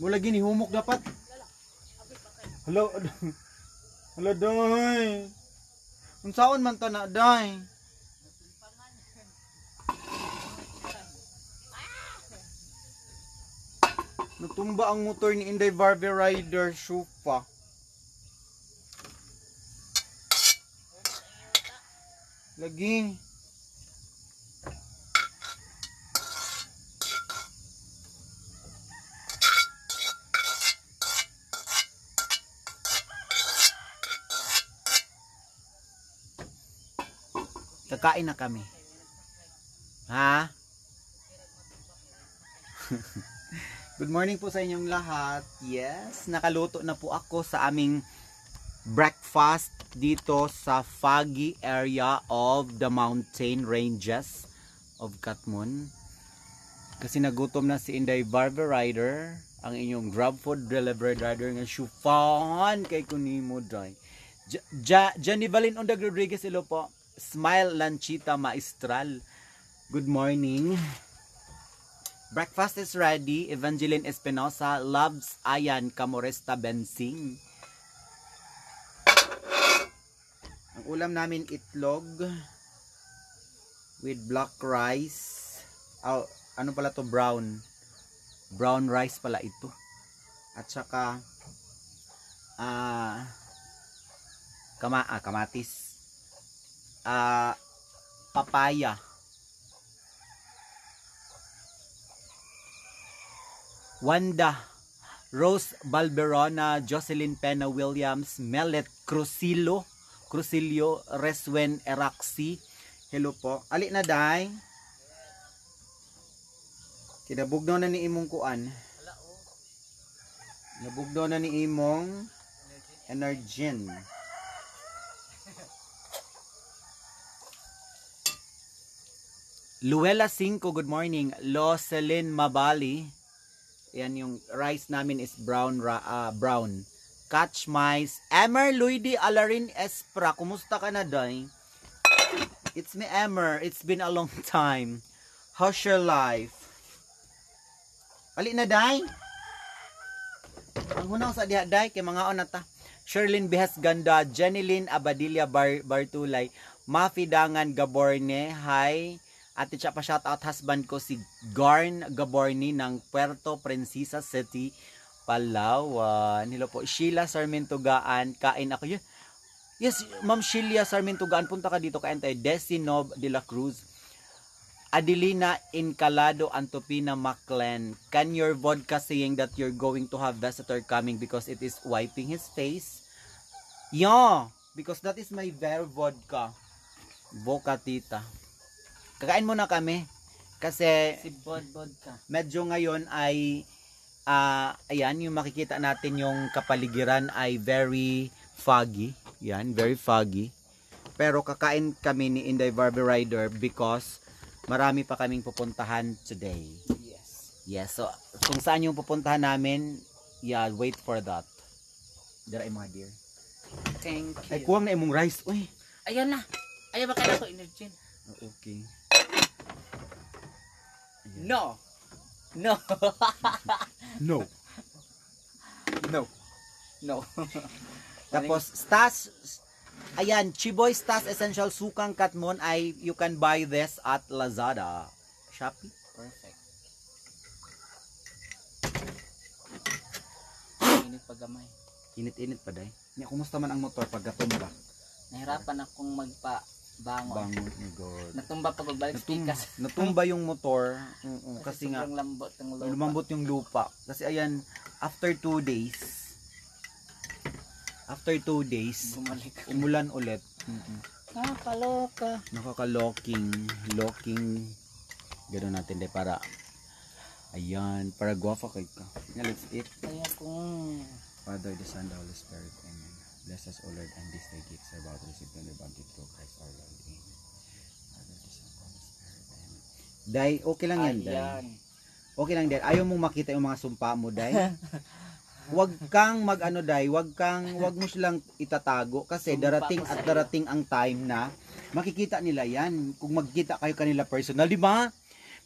Mula gini humok dapat. Hello. Hello doy. Unsaon man ta na day? Natumba ang motor ni Inday Barbie Rider Shupa. Laging. kain na kami. Ha? Good morning po sa inyong lahat. Yes, nakaluto na po ako sa aming breakfast dito sa foggy area of the mountain ranges of Katmon. Kasi nagutom na si Inday Barber Rider, ang inyong grab food delivery rider nga Shufan kay kunimo dai. Ja, ja, Valin Ondag Rodriguez ilo po. Smile Lanchita Maestral. Good morning. Breakfast is ready. Evangeline Espinosa loves Ayan Camoresta Bensing. Ang ulam namin itlog with black rice. Oh, ano pala to brown? Brown rice pala ito. At saka ah uh, kama ah, kamatis uh, papaya Wanda Rose Balberona, Jocelyn Pena Williams, Melet Crucillo, Crucillo Reswen Eraxi. Hello po. Ali na day. Kinabugno na ni imong kuan. Nabugno na ni imong Energin. Luella 5, good morning. Loselin Mabali. Yan yung rice namin is brown. Uh, brown. Catch mice. Emer Luidi Alarin Espra. Kumusta ka na, Day? It's me, Emer. It's been a long time. How's your life? Ali na, Day? Ang hunaw sa diha, Day. Kay mga on ta. Sherlyn Bihas Ganda. Jenilyn Abadilla Bar Bartulay. Mafidangan Gaborne. Hi. Hi. At siya pa shout out husband ko si Garn Gaborni ng Puerto Princesa City, Palawan. Hello po. Sheila Sarmentugaan, kain ako Yes, Ma'am Sheila Sarmentugaan, punta ka dito kain tayo. Desinob de la Cruz. Adelina Incalado Antopina Maclen, can your vodka saying that you're going to have visitor coming because it is wiping his face? Yeah, because that is my very vodka. Vodka tita. Kakain muna kami. Kasi si bod bod ka. Medyo ngayon ay uh, ayan yung makikita natin yung kapaligiran ay very foggy. Yan, very foggy. Pero kakain kami ni Inday Barber Rider because marami pa kaming pupuntahan today. Yes. Yes. So kung saan yung pupuntahan namin, yeah, wait for that. Dira ay mga dear. Thank you. Ay, kuwang na imong rice. Uy. Ayan na. Ayan ba kailangan ko energy? Okay. No. No. no. No. No. Tapos, Stas, ayan, Chiboy Stas Essential Sukang Katmon ay you can buy this at Lazada. Shopee? Perfect. Init pa gamay. Init-init pa, day. Kumusta man ang motor pag gatumba? Nahirapan akong magpa Bangon. Bangon. ni oh God. Natumba pag pagbalik Natum pikas. natumba yung motor. Oo, mm, mm, kasi, kasi nga lambot ang lupa. Lumambot yung lupa. Kasi ayan, after 2 days, after 2 days, Bumalik. umulan ulit. Mm-mm. Nakakaloka. Nakakaloking. Locking. Ganoon natin dahil para Ayan, para guwapa kay ka. Yeah, let's eat. Kaya kung... Father, the Son, the Holy Spirit. Amen. Bless us, O Lord, and this thy gift, our about received and bounty through Christ our Lord. Amen. Day, okay lang yan, Day. Okay lang, Dai. Ayaw mong makita yung mga sumpa mo, Day. Huwag kang mag-ano, Dai. Wag kang, huwag mo silang itatago kasi sumpa darating at darating ang time na makikita nila yan. Kung magkita kayo kanila personal, di ba?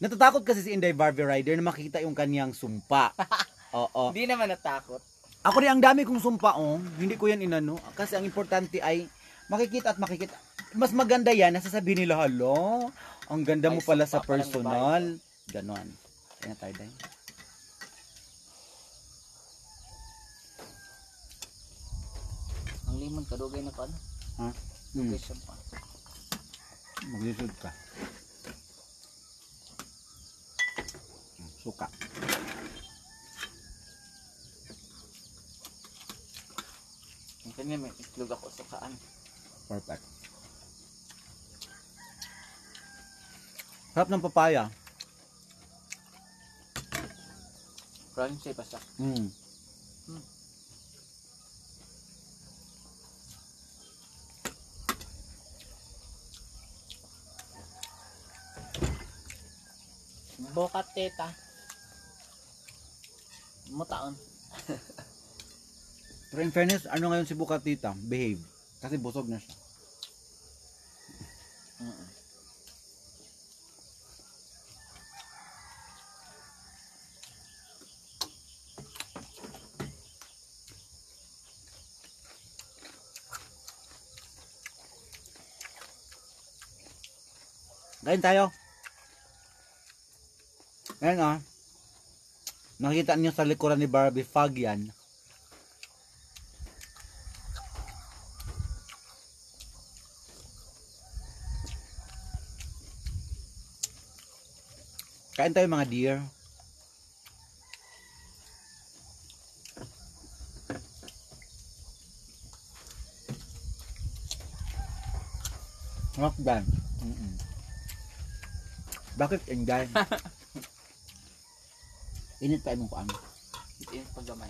Natatakot kasi si Inday Barbie Rider na makita yung kaniyang sumpa. Oo. Hindi naman natakot. Ako rin ang dami kong sumpaong, oh. hindi ko yan inano kasi ang importante ay makikita at makikita. Mas maganda yan, nasasabihin nila, "Hello, ang ganda mo pala sa diba? personal." Ganon. Kaya na tayo dahil. Ang limon kadugay na paano? Ha? Hmm. siya pa. Maglisod ka. Suka. Kanya may itlog ako sa kaan. Perfect. Harap ng papaya. Crunchy basta. Mm. Mm. Bukat teta. Mutaon. Pero in fairness, ano ngayon si Bukatita? Behave. Kasi busog na siya. Uh tayo. Ngayon ah. Nakita niyo sa likuran ni Barbie, Fagyan. yan. Kain tayo mga deer. Mukbang. Mm -mm. Bakit enggan? Init pa imong kuan. Init pa gamay.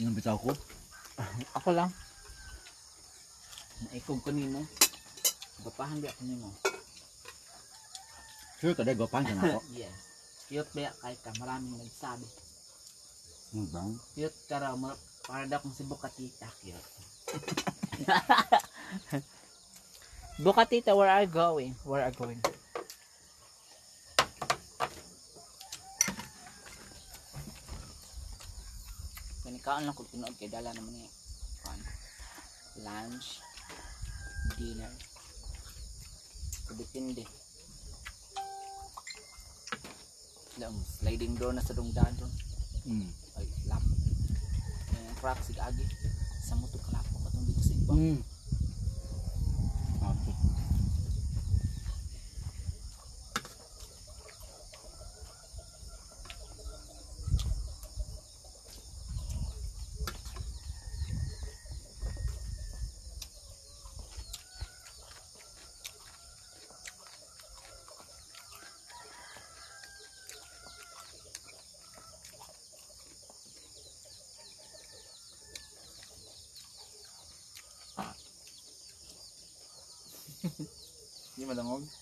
Yung bitaw ko? ako lang. Naikog ko nimo. Gapahan ba ako nimo? Sure today gapahan ka na ako? yes. Cute ba kay ka? Maraming nagsabi. Ano bang? Cute ka raw. Para daw kung si Bukatita. Cute. Bukatita, where are you going? Where are you going? Kanikaan lang ko tinuod kay dala naman ni lunch dinner depende lang sliding door na sa dungdan doon mm. ay lap may crack sig agi sa motor kalap ko katong dito sa ibang mm. malungog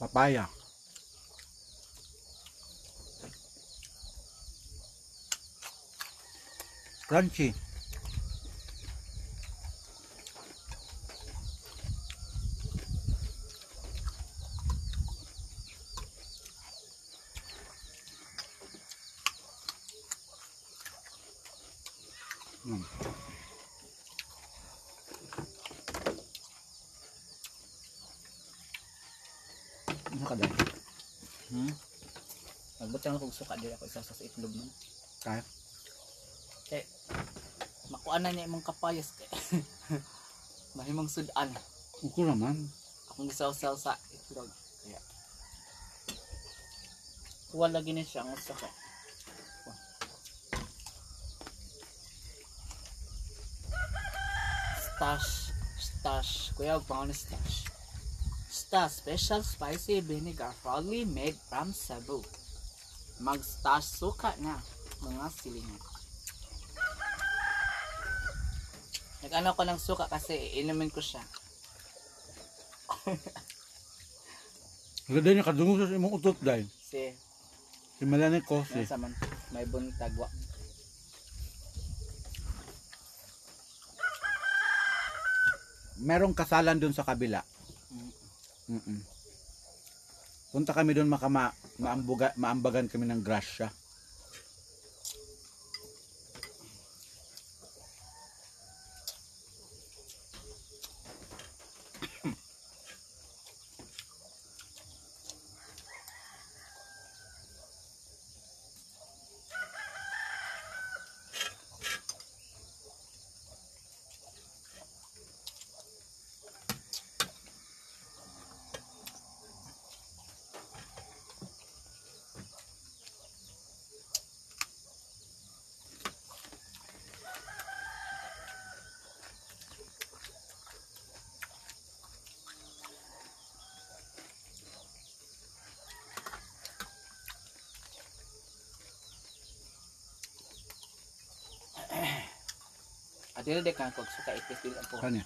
Papaya. Crunchy. susuka dire ako isa sa itlog man. Kaya? Kay makuha na niya imong kapayas kay. Mahimong sudan. Uko naman. Akong gisaw-saw sa itlog. Kaya. Wala gini siya ang usa kay. stash stash kuya brown stash stash special spicy vinegar frogly made from sabu mag-stash suka na mga silingan. Nag-ano ko ng suka kasi inumin ko siya. Ganda niya kadungog sa imong utot dahil. Si. Si Malanay ko si. man. May buntagwa. Merong kasalan dun sa kabila. Mm -mm. Punta kami doon makama, maambuga, maambagan kami ng grasya. adil dek kok kan suka ikut di lampu. kan ya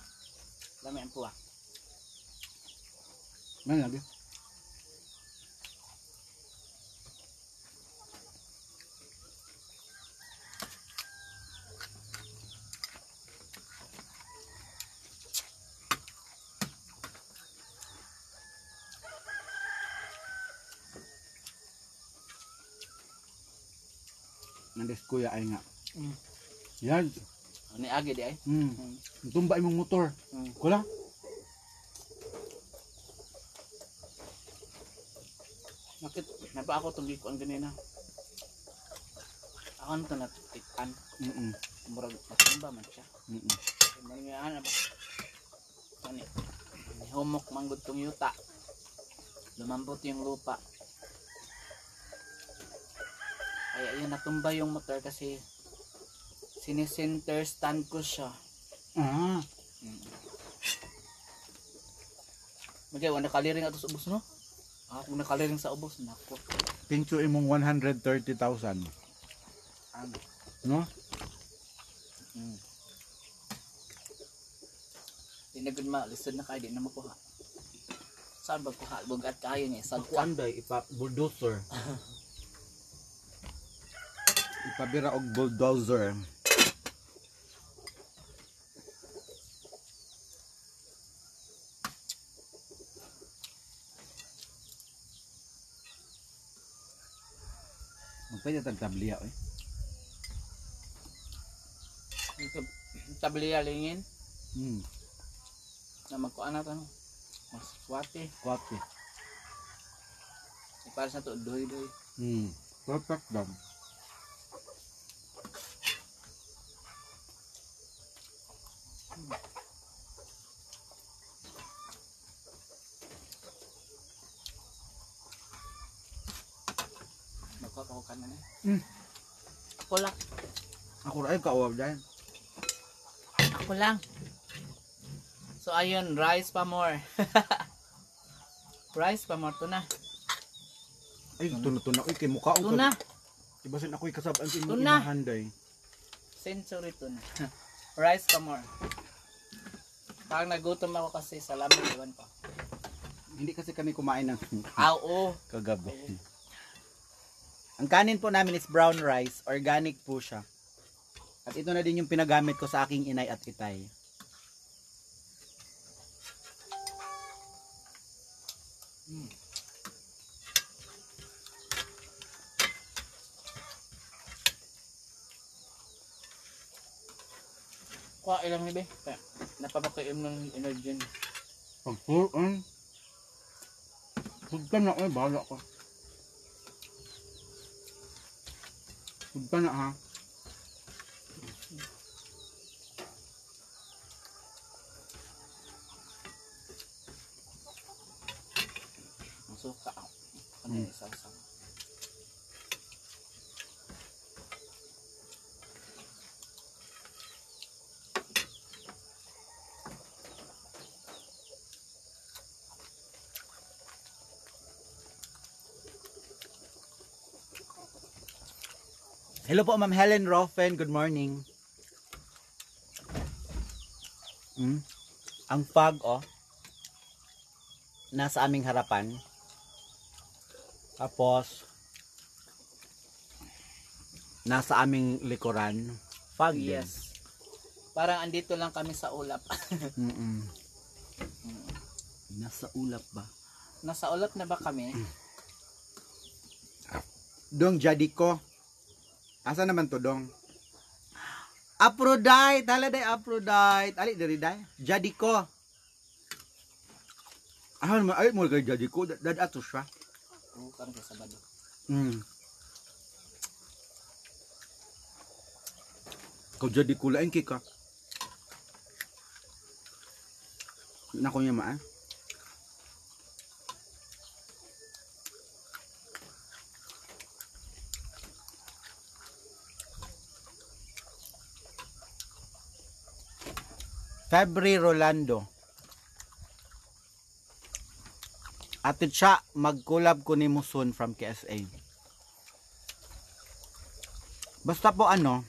lama empu ah mana dia Nandes kuya hmm. ya. nga. Mm. Ni agi di ay. Hmm. hmm. Tumba imong motor. Hmm. Kula. Nakit napa ako tong gikuan ganina. Ako nito natikan. Mm -mm. Murag matumba man siya. Mm -mm. Mangyayaan na ba? Tani. Humok manggod tong yuta. Lumambot yung lupa. Kaya yun natumba yung motor kasi sinisenter stand ko siya. Ah. Mm. Magay, wala nakaliring ato sa ubos, no? Ah, kung nakaliring sa ubos, nako. Pincho imong 130,000. Ano? No? Mm. na good ma, listen na kayo, di na makuha. Saan ba kuha? Bugat kayo ni saan kuha? Kuan ba, ipa bulldozer. Ipabira og bulldozer. Kaya tag tabliya eh. Ito tabliya lingin. Hmm. Nama magkuan anak tanong. Mas Kuati. Kuati. Para satu to doy doy. Hmm. Perfect dong. ay kaob dyan. Ako lang. So ayun, rice pa more. rice pa more, tuna. Ay, tuna tuna. Uy, kay mukha ko. Oh, tuna. Iba sin ako'y kasab ang imong inahanday. Century tuna. rice pa more. Parang nagutom ako kasi sa lamig, iwan pa. Hindi kasi kami kumain ng ah, oo. kagabi. Ang kanin po namin is brown rice. Organic po siya. At ito na din yung pinagamit ko sa aking inay at itay. Mm. Kwa ilang libe? Napapakayom ng energy niya. Pagpuan. Sugdan na ako eh, bahala ka. na ha. Hello po Ma'am Helen Roffen. good morning. Mm. Ang fog oh. Nasa aming harapan. Tapos nasa aming likuran. Fog yes. Din. Parang andito lang kami sa ulap. mm -mm. Nasa ulap ba? Nasa ulap na ba kami? Mm. Dong jadi ko. Asa naman to dong? Aphrodite, hala day Aphrodite. Ali diri day. Jadi ko. Ah, mo ay mo kay jadi ko dad ato siya. Oo, kan sa sabado. Mm. Kau jadi kulain kika. Nako niya maa. Eh? Febri Rolando. At Ate siya, mag-collab ko ni Muson from KSA. Basta po ano,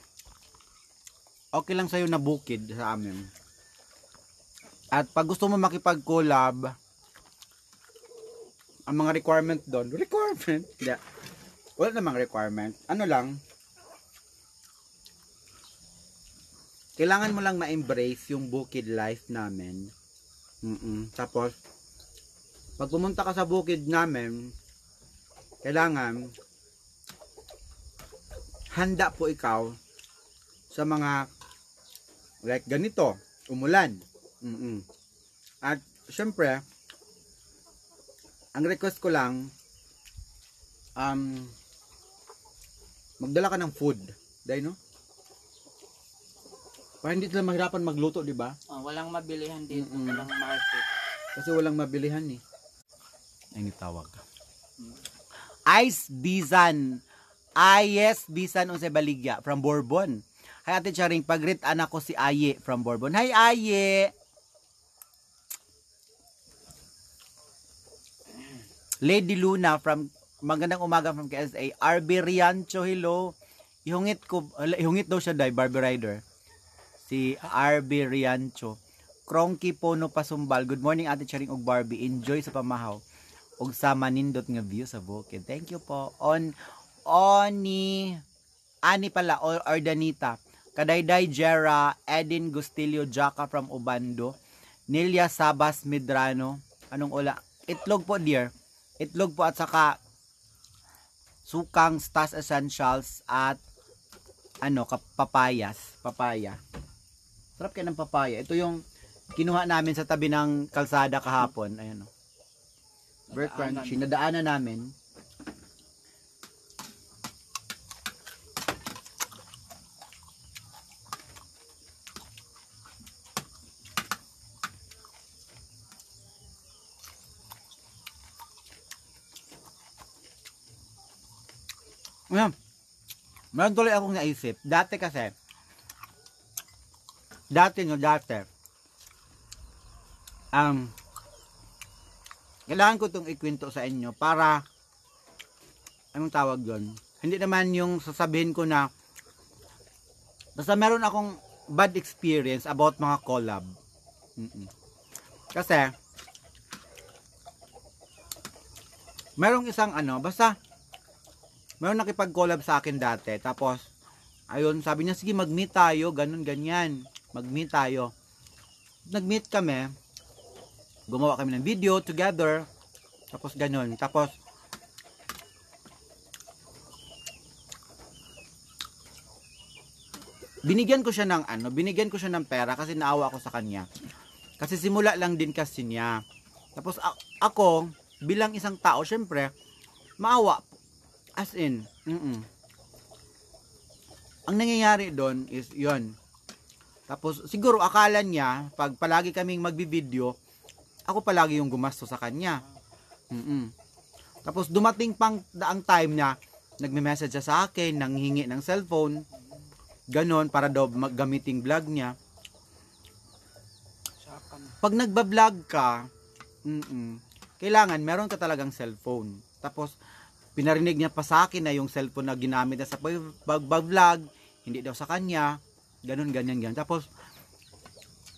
okay lang sa'yo na bukid sa amin. At pag gusto mo makipag-collab, ang mga requirement doon, requirement, yeah. wala namang requirement, ano lang, kailangan mo lang ma-embrace yung bukid life namin. Mm-mm. Tapos, pag pumunta ka sa bukid namin, kailangan, handa po ikaw sa mga, like ganito, umulan. Mm-mm. At, syempre, ang request ko lang, um, magdala ka ng food. Dahil, no? Para hindi sila mahirapan magluto, di ba? Oh, walang mabilihan dito, Mm-mm. walang market. Kasi walang mabilihan eh. Ay, nitawag. Mm. Ice Bizan. Ayes ah, Bizan o Baligya from Bourbon. Hi Ate Charing, pag-greet anak ko si Aye from Bourbon. Hi Aye! Lady Luna from Magandang umaga from KSA. RB Riancho, hello. Ihungit ko, eh, ihungit daw siya dai Barbie Rider si RB Riancho. Kronky Pono Pasumbal. Good morning Ate Charing ug Barbie. Enjoy sa pamahaw og sa manindot nga view sa bukid. Thank you po. On Oni Ani pala or Ordanita. Kadayday Jera, Edin Gustilio Jaka from Ubando, Nilia Sabas Medrano. Anong ula? Itlog po dear. Itlog po at saka sukang stas essentials at ano papayas, papaya. Sarap kayo ng papaya. Ito yung kinuha namin sa tabi ng kalsada kahapon. Ayan o. Oh. Very crunchy. Nadaanan namin. Ayan. Meron tuloy akong naisip. Dati kasi, dati no dati um kailangan ko itong ikwento sa inyo para anong tawag yon hindi naman yung sasabihin ko na basta meron akong bad experience about mga collab Mm-mm. kasi merong isang ano basta meron nakipag collab sa akin dati tapos ayun sabi niya sige mag meet tayo ganun ganyan mag-meet tayo. Nag-meet kami, gumawa kami ng video together, tapos ganun. Tapos, binigyan ko siya ng ano, binigyan ko siya ng pera kasi naawa ako sa kanya. Kasi simula lang din kasi niya. Tapos ako, bilang isang tao, syempre, maawa. As in, mm -mm. ang nangyayari doon is yon tapos siguro akala niya pag palagi kaming magbi-video, ako palagi yung gumasto sa kanya. Mm-mm. Tapos dumating pang daang time niya, nagme-message siya sa akin, nanghingi ng cellphone. Ganon, para daw gamiting vlog niya. Pag nagba-vlog ka, mm-mm, kailangan meron ka talagang cellphone. Tapos, pinarinig niya pa sa akin na yung cellphone na ginamit niya sa pag-vlog, hindi daw sa kanya ganun ganyan ganyan tapos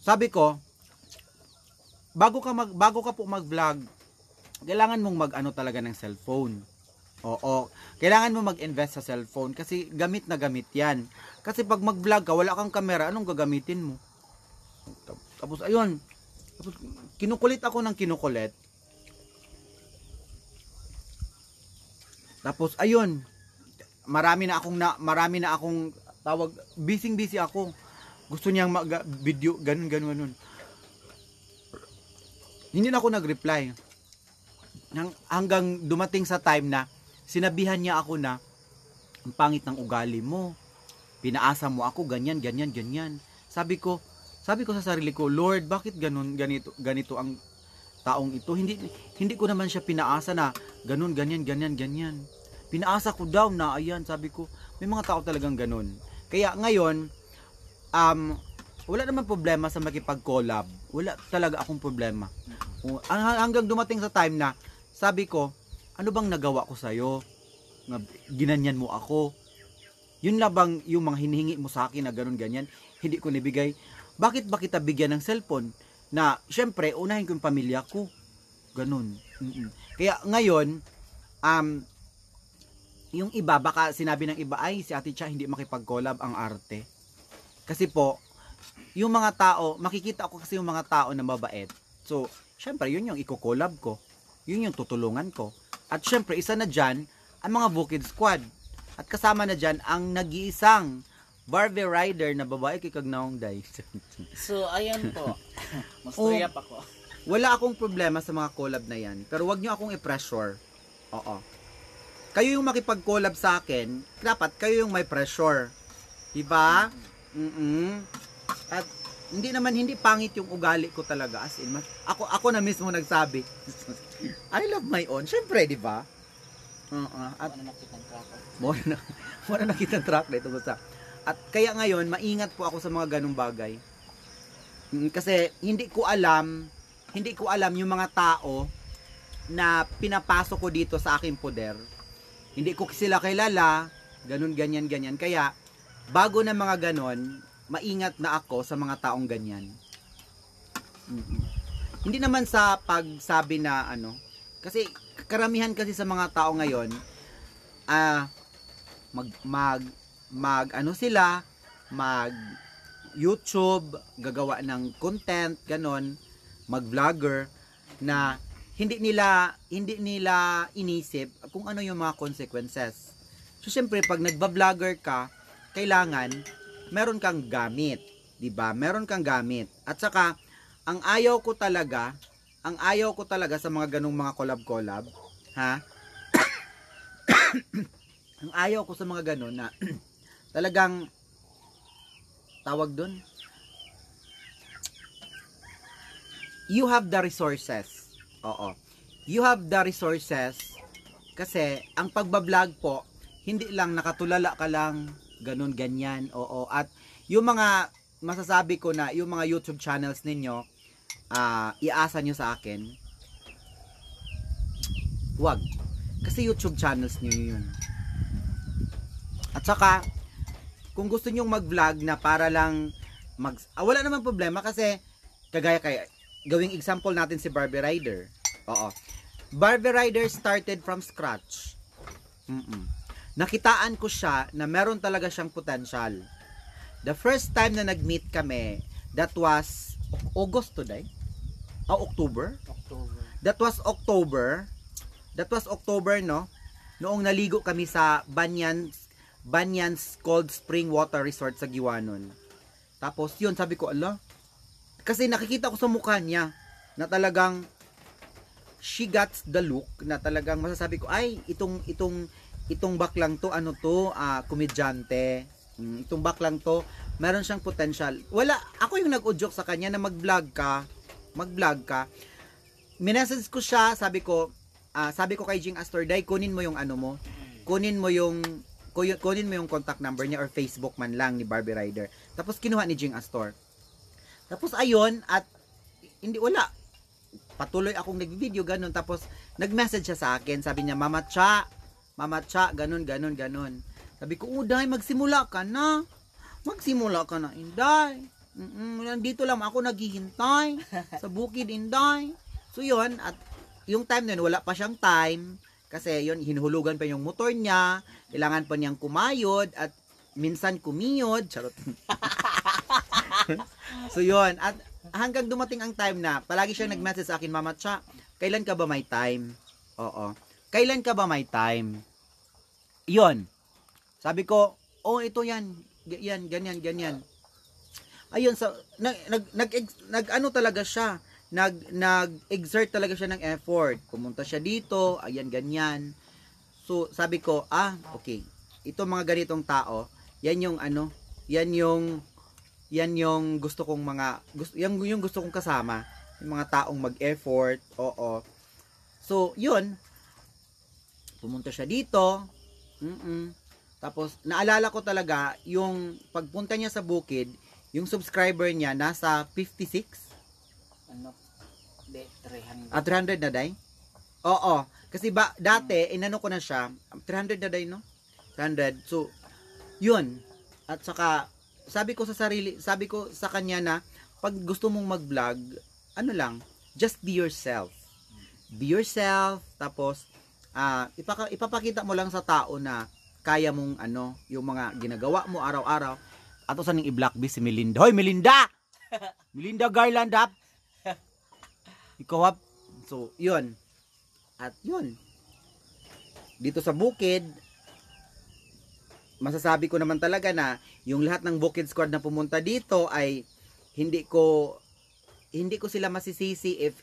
sabi ko bago ka mag bago ka po mag vlog kailangan mong mag ano talaga ng cellphone oo kailangan mo mag invest sa cellphone kasi gamit na gamit yan kasi pag mag vlog ka wala kang camera anong gagamitin mo tapos ayun tapos kinukulit ako ng kinukulit tapos ayun marami na akong na, marami na akong tawag busy busy ako gusto niyang mag video ganun ganun ganun hindi na ako reply nang hanggang dumating sa time na sinabihan niya ako na ang pangit ng ugali mo pinaasa mo ako ganyan ganyan ganyan sabi ko sabi ko sa sarili ko Lord bakit ganun ganito ganito ang taong ito hindi hindi ko naman siya pinaasa na ganun ganyan ganyan ganyan pinaasa ko daw na ayan sabi ko may mga tao talagang ganun kaya ngayon, um, wala naman problema sa makipag-collab. Wala talaga akong problema. Hanggang dumating sa time na, sabi ko, ano bang nagawa ko sa'yo? Ginanyan mo ako? Yun na bang yung mga hinihingi mo sa akin na ganun ganyan? Hindi ko nibigay. Bakit ba kita bigyan ng cellphone? Na, syempre, unahin ko yung pamilya ko. Ganun. Mm-mm. Kaya ngayon, um, yung iba, baka sinabi ng iba, ay si Ate Cha hindi makipag-collab ang arte. Kasi po, yung mga tao, makikita ko kasi yung mga tao na mabait. So, syempre, yun yung iko-collab ko. Yun yung tutulungan ko. At syempre, isa na diyan ang mga Bukid Squad. At kasama na diyan ang nag-iisang Barbie Rider na babae kay Kagnaong Day. so, ayan po. Mas oh, ako. wala akong problema sa mga collab na yan. Pero wag nyo akong i-pressure. Oo kayo yung makipag-collab sa akin, dapat kayo yung may pressure. 'Di ba? Mm-mm. At hindi naman hindi pangit yung ugali ko talaga as in ako ako na mismo nagsabi. I love my own. Syempre, 'di ba? Uh-uh. At mo na nakita ang track. Mo na, mo nakita ang track dito sa. At kaya ngayon, maingat po ako sa mga ganung bagay. Mm, kasi hindi ko alam, hindi ko alam yung mga tao na pinapasok ko dito sa aking poder hindi ko sila kilala, ganun, ganyan, ganyan. Kaya, bago ng mga ganun, maingat na ako sa mga taong ganyan. Mm-hmm. Hindi naman sa pagsabi na ano, kasi karamihan kasi sa mga tao ngayon, ah, uh, mag, mag, mag, ano sila, mag YouTube, gagawa ng content, ganon, mag vlogger, na hindi nila hindi nila inisip kung ano yung mga consequences. So syempre pag nagba-vlogger ka, kailangan meron kang gamit, 'di ba? Meron kang gamit. At saka ang ayaw ko talaga, ang ayaw ko talaga sa mga ganung mga collab-collab, ha? ang ayaw ko sa mga ganun na talagang tawag doon you have the resources Oo. You have the resources kasi ang pagbablog po hindi lang nakatulala ka lang ganun ganyan. Oo. At yung mga masasabi ko na yung mga YouTube channels ninyo uh, iasa nyo sa akin wag kasi YouTube channels nyo yun at saka kung gusto nyong mag vlog na para lang mag ah, wala naman problema kasi kagaya kay gawing example natin si Barbie Rider. Oo. Barbie Rider started from scratch. Mm-mm. Nakitaan ko siya na meron talaga siyang potential. The first time na nag-meet kami, that was August today? Oh, October? October. That was October. That was October, no? Noong naligo kami sa Banyan Banyan's Cold Spring Water Resort sa Giwanon. Tapos yun, sabi ko, Allah, kasi nakikita ko sa mukha niya na talagang she got the look na talagang masasabi ko ay itong itong itong baklang to ano to uh, komedyante hmm, itong baklang to meron siyang potential wala ako yung nag-udyok sa kanya na mag-vlog ka mag-vlog ka minessage ko siya sabi ko uh, sabi ko kay Jing Astorday kunin mo yung ano mo kunin mo yung kunin mo yung contact number niya or Facebook man lang ni Barbie Rider tapos kinuha ni Jing Astor tapos ayun at hindi wala. Patuloy akong nagbi-video ganun tapos nag-message siya sa akin. Sabi niya, "Mama Cha, Mama Cha, ganun ganun ganun." Sabi ko, "Uday, oh, magsimula ka na. Magsimula ka na, Inday." Mm-mm, nandito lang ako naghihintay sa bukid, Inday. So yun, at yung time na yun, wala pa siyang time kasi yun, hinuhulugan pa yung motor niya, kailangan pa niyang kumayod at minsan kumiyod, charot. so yun, at hanggang dumating ang time na, palagi siyang nag-message sa akin, Mama Cha, kailan ka ba may time? Oo. Kailan ka ba may time? Yun. Sabi ko, oh ito yan, yan, ganyan, ganyan. Ayun, so, nag, nag, nag, nag ano talaga siya, nag, nag-exert talaga siya ng effort. Pumunta siya dito, ayan, ganyan. So, sabi ko, ah, okay, ito mga ganitong tao, yan yung ano, yan yung yan yung gusto kong mga gusto yung, yung gusto kong kasama yung mga taong mag-effort oo so yun pumunta siya dito mm tapos naalala ko talaga yung pagpunta niya sa bukid yung subscriber niya nasa 56 ano De, 300 ah 300 na day oo kasi ba dati hmm. inano ko na siya 300 na day no 300 so yun at saka sabi ko sa sarili, sabi ko sa kanya na pag gusto mong mag-vlog, ano lang, just be yourself. Be yourself, tapos uh, ipaka, ipapakita mo lang sa tao na kaya mong ano, yung mga ginagawa mo araw-araw. Ato sa yung i-blackbee si Melinda. Hoy, Melinda! Melinda Garland up! Ikaw up. So, yun. At yun. Dito sa bukid, masasabi ko naman talaga na yung lahat ng Bukid Squad na pumunta dito ay hindi ko hindi ko sila masisisi if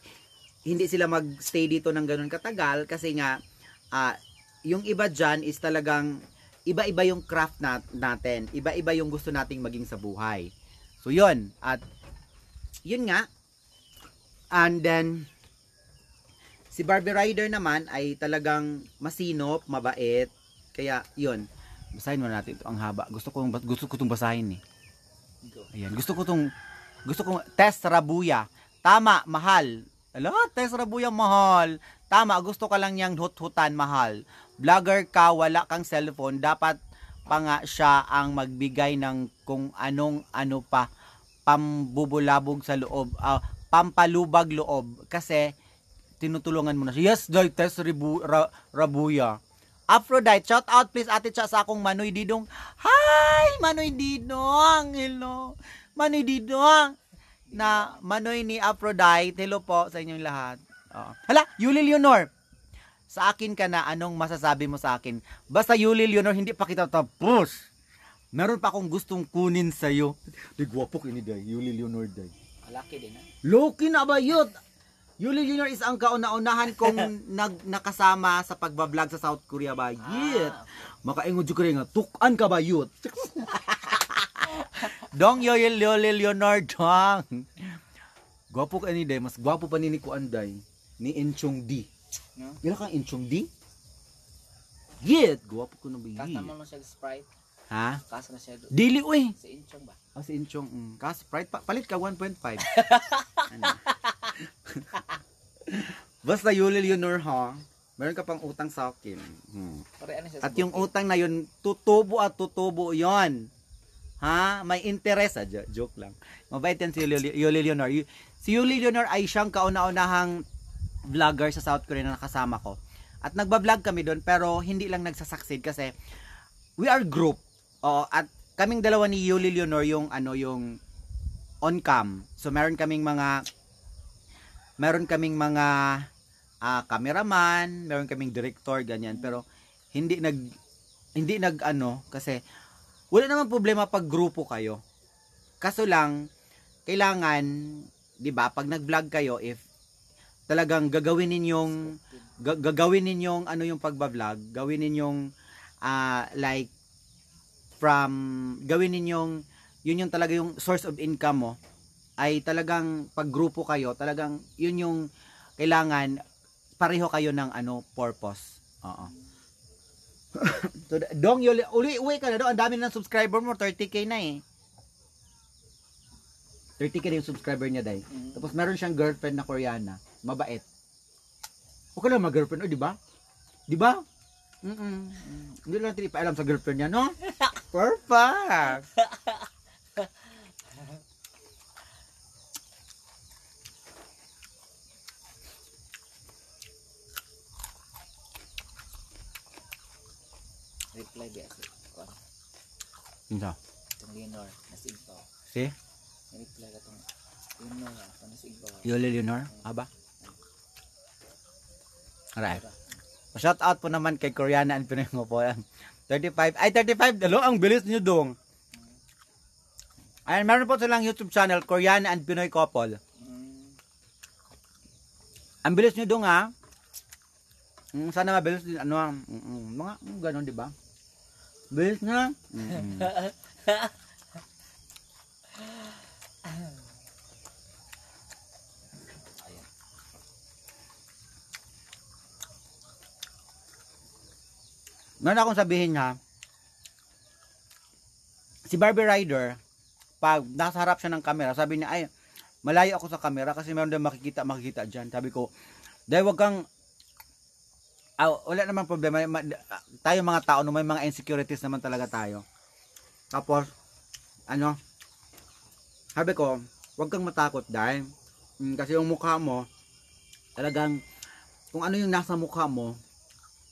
hindi sila magstay dito ng ganun katagal kasi nga uh, yung iba dyan is talagang iba-iba yung craft nat natin iba-iba yung gusto nating maging sa buhay so yun at yun nga and then si Barbie Rider naman ay talagang masinop mabait kaya yun basahin muna natin ito ang haba gusto ko gusto ko itong basahin eh ayan gusto ko itong gusto ko test rabuya tama mahal ala test rabuya mahal tama gusto ka lang niyang hut-hutan mahal vlogger ka wala kang cellphone dapat pa nga siya ang magbigay ng kung anong ano pa pambubulabog sa loob uh, pampalubag loob kasi tinutulungan mo na siya yes test rabu, ra, rabuya Aphrodite. Shout out please ate cha sa akong Manoy Didong. Hi! Manoy Didong! Hello! Manoy Didong! Na Manoy ni Aphrodite. Hello po sa inyong lahat. Oh. Hala, Yuli Leonor. Sa akin ka na, anong masasabi mo sa akin? Basta Yuli Leonor, hindi pa kita tapos. Meron pa akong gustong kunin sa'yo. Di gwapo ini day, Yuli Leonor day. Laki din ha? Loki na ba yun? Yuli Jr. is ang kauna-unahan kong nag nakasama sa pagbablog sa South Korea ba? Yit! Ah. Makaingon jud ko tukan ka ba, yut? dong Yoyel Yoli Leonard Dong. Gwapo ka ni Day, mas gwapo pa ni ko Anday ni Inchong D. No? Gila kang Inchong D? Yit! Gwapo ko na ba, yit? Kasama mo siya Sprite? Ha? Kaso na siya doon. Dili, oi. Sa Inchong ba? Oh, sa Inchong. Mm. Kaso, pride, pa, palit ka 1.5. ano? Basta Yulil Yunor, ha? Meron ka pang utang sa akin. Hmm. Pare, ano siya at yung buti? utang na yun, tutubo at tutubo yon. Ha? May interest. Ah, joke lang. Mabait yan si Yulil, Yulil Si Yulil Yunor ay siyang kauna-unahang vlogger sa South Korea na nakasama ko. At nagbablog kami doon pero hindi lang nagsasucceed kasi we are group Oo, at kaming dalawa ni Yuli Leonor yung ano yung on cam. So meron kaming mga meron kaming mga uh, cameraman, meron kaming director ganyan mm. pero hindi nag hindi nag ano kasi wala naman problema pag grupo kayo. Kaso lang kailangan 'di ba pag nag-vlog kayo if talagang gagawin ninyong gagawin ninyong ano yung pagba-vlog, gawin ninyong uh, like from gawin ninyong yun yung talaga yung source of income mo ay talagang paggrupo kayo, talagang yun yung kailangan pareho kayo ng ano purpose. Oo. so, dong, yuli, uli, uwi ka na daw. Ang dami na ng subscriber mo. 30k na eh. 30k na yung subscriber niya, dai Mm-hmm. Tapos meron siyang girlfriend na Koreana. Mabait. Okay lang mag-girlfriend, oh, di ba? Di ba? Mm-mm. Hindi lang alam sa girlfriend niya, no? Perfect. Reply dia sih. Insya. Leonor nasi igbaw. Si? Reply ka tung Leonor ka nasi igbaw. Yoli Leonor, aba. Alright. Shout out po naman kay Koreana and Pinoy Ngopoyan. 35. Ay, 35. Dalo, ang bilis nyo dong. Ayan, meron po silang YouTube channel, Korean and Pinoy Couple. Ang bilis nyo dong ha. Mm, sana mabilis din, ano, mm, mm, mga, mga ganun, di ba? Bilis na. Mm -hmm. meron akong sabihin ha, si Barbie Rider, pag nasa harap siya ng camera, sabi niya, ay, malayo ako sa camera kasi meron daw makikita, makikita dyan. Sabi ko, dahil wag kang, ah, wala naman problema, tayo mga tao, no, may mga insecurities naman talaga tayo. Tapos, ano, sabi ko, wag kang matakot dahil, mm, kasi yung mukha mo, talagang, kung ano yung nasa mukha mo,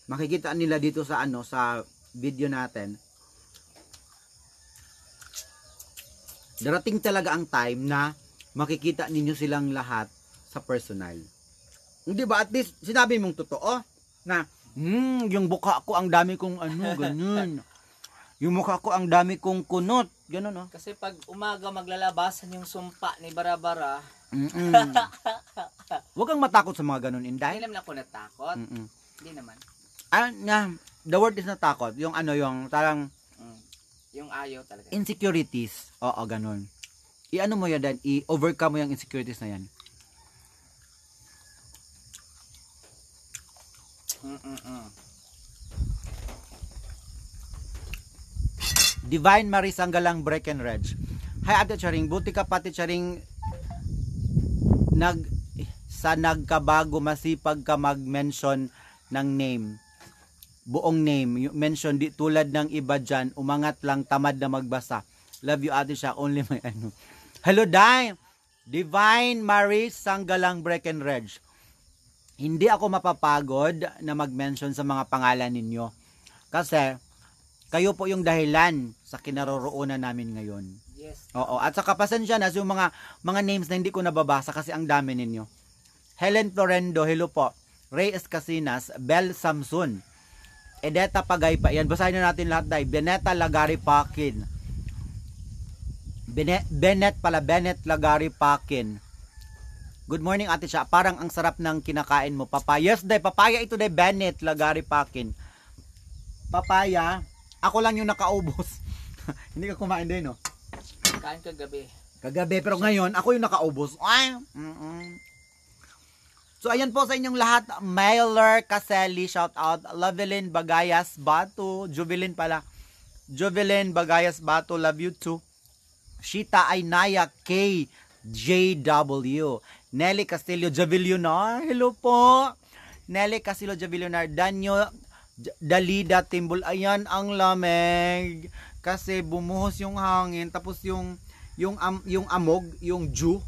makikita nila dito sa ano sa video natin darating talaga ang time na makikita ninyo silang lahat sa personal hindi ba at least sinabi mong totoo na hmm, yung buka ko ang dami kong ano ganun yung mukha ko ang dami kong kunot ganun no oh. kasi pag umaga maglalabasan yung sumpa ni Barabara Huwag kang matakot sa mga ganun, Inday. Hindi naman ako natakot. Mm-mm. Hindi naman ah, na, the word is natakot. Yung ano, yung talang, mm. yung ayaw talaga. Insecurities. Oo, ganun. I-ano mo yan, Dan, i-overcome mo yung insecurities na yan. Mm-mm-mm. Divine Marie Sanggalang Breckenridge. Hi Ate Charing, buti ka pati Charing nag sa nagkabago masipag ka mag-mention ng name buong name. Mention di tulad ng iba dyan, umangat lang, tamad na magbasa. Love you ate siya, only my ano. Hello Dime! Divine Marie Sanggalang Breckenridge. Hindi ako mapapagod na mag-mention sa mga pangalan ninyo. Kasi, kayo po yung dahilan sa kinaroroonan namin ngayon. Yes. Oo. At sa pasensya na so yung mga, mga names na hindi ko nababasa kasi ang dami ninyo. Helen Florendo, hello po. Ray Escasinas, Bell Samson, Edeta Pagaypa. Yan, basahin na natin lahat dahil. Beneta Lagari Pakin. Bene, Benet pala, Benet Lagari Pakin. Good morning ate siya. Parang ang sarap ng kinakain mo. Papaya. Yes, day. Papaya ito day. Benet Lagari Pakin. Papaya. Ako lang yung nakaubos. Hindi ka kumain din, no? Kain kagabi. Kagabi. Pero ngayon, ako yung nakaubos. Ay, mm -mm. So ayan po sa inyong lahat, Mailer Caselli, shout out, Lovelyn Bagayas Batu. Jubilin pala. Jubilin Bagayas Batu. love you too. Shita Ainaya K. JW. Nelly Castillo Javillonar, hello po. Nelly Castillo Javillonar, Danyo Dalida Timbul. Ayan ang lamig kasi bumuhos yung hangin tapos yung yung um, yung amog, yung dew.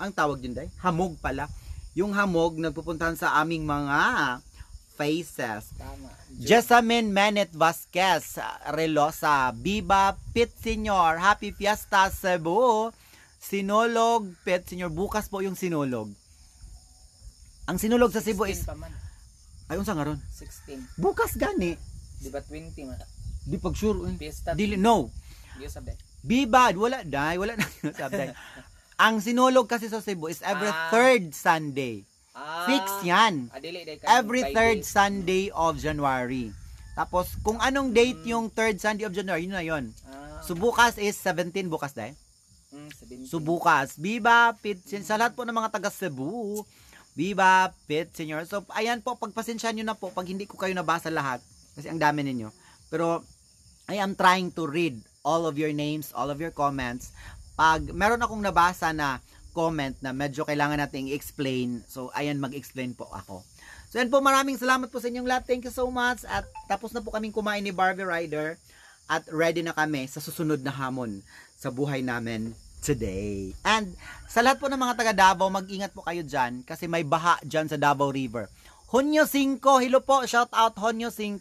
Ang tawag din dai, hamog pala yung hamog nagpupuntahan sa aming mga faces. Tama. Jessamine Manet Vasquez Relosa, Biba Pit Senior, Happy Fiesta Cebu, Sinulog Pit Senior. Bukas po yung sinulog. Ang sinulog sa Cebu is... Ay, unsa nga ron? 16. Bukas gani. Di ba 20 man? Di pag sure. Eh. Dili, no. Di sabi. Bibad, wala, dai, wala na sabi. Ang sinulog kasi sa Cebu is every ah. third Sunday. Ah. Fix yan. Ah, every third Sunday of January. Tapos, kung anong date hmm. yung third Sunday of January, yun na yun. Ah. So, bukas is 17 bukas dahil. Mm, 17. So, bukas. Viva Pit mm. Sa lahat po ng mga taga Cebu. Viva Pit Senior. So, ayan po. Pagpasensya nyo na po pag hindi ko kayo nabasa lahat. Kasi ang dami ninyo. Pero, I am trying to read all of your names, all of your comments pag meron akong nabasa na comment na medyo kailangan nating explain. So, ayan, mag-explain po ako. So, yan po, maraming salamat po sa inyong lahat. Thank you so much. At tapos na po kaming kumain ni Barbie Rider. At ready na kami sa susunod na hamon sa buhay namin today. And sa lahat po ng mga taga Davao, mag-ingat po kayo dyan kasi may baha dyan sa Davao River. Honyo 5, hello po, shout out Honyo 5,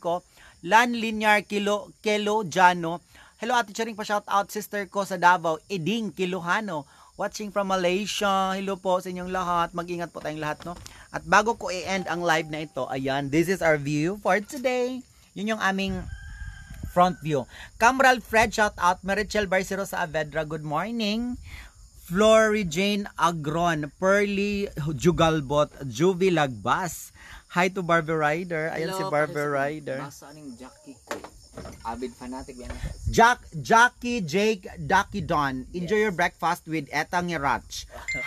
Lan Linear Kilo, Kelo Jano, Hello Ate Charing pa shout out sister ko sa Davao, Eding Kiluhano. Watching from Malaysia. Hello po sa inyong lahat. Mag-ingat po tayong lahat, no? At bago ko i-end ang live na ito, ayan, this is our view for today. Yun yung aming front view. Camral Fred, shout out. Marichel Barcero sa Avedra, good morning. Flory Jane Agron, Pearly Jugalbot, Juvie Lagbas. Hi to Barbie Rider. Ayan Hello, si Barbie Rider. Nasa aning Jackie ko. Avid fanatic yan. Jack, Jackie, Jake, Ducky Don. Enjoy yes. your breakfast with Etang Yarach.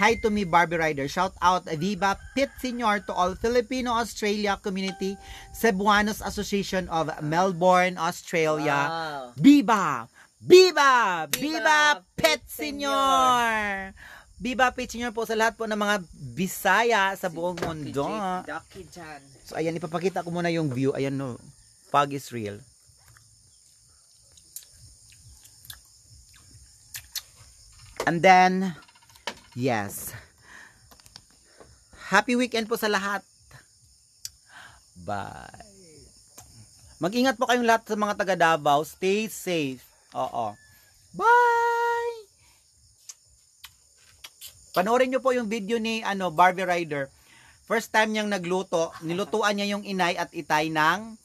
Hi to me, Barbie Rider. Shout out Viva Pit Senior to all Filipino Australia community, Cebuanos Association of Melbourne, Australia. Wow. Viva! Viva! Viva, Pet Senior! Biba Pet Senior po sa lahat po ng mga Bisaya sa buong mundo. Ducky So ayan, ipapakita ko muna yung view. Ayan no, fog is real. And then, yes. Happy weekend po sa lahat. Bye. Mag-ingat po kayong lahat sa mga taga Davao. Stay safe. Oo. Bye! Panoorin niyo po yung video ni ano, Barbie Rider. First time niyang nagluto, nilutuan niya yung inay at itay ng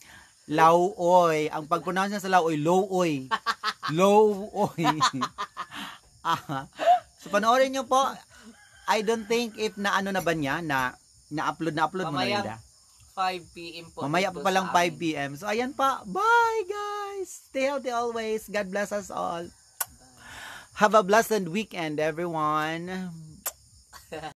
lauoy. Ang pagpronounce niya sa lauoy, lowoy. Lowoy. so panoorin nyo po. I don't think if na ano na ba niya na na-upload na-upload mo na Linda. 5 p.m. po. Mamaya po lang 5 p.m. So ayan pa. Bye guys. Stay healthy always. God bless us all. Bye. Have a blessed weekend everyone.